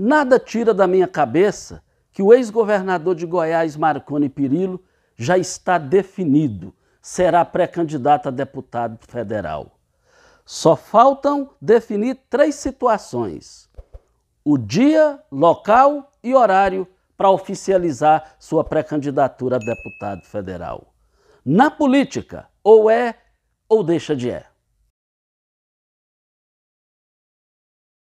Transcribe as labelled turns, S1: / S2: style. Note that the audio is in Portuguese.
S1: Nada tira da minha cabeça que o ex-governador de Goiás, Marconi Pirillo, já está definido, será pré-candidato a deputado federal. Só faltam definir três situações: o dia, local e horário para oficializar sua pré-candidatura a deputado federal. Na política, ou é ou deixa de é.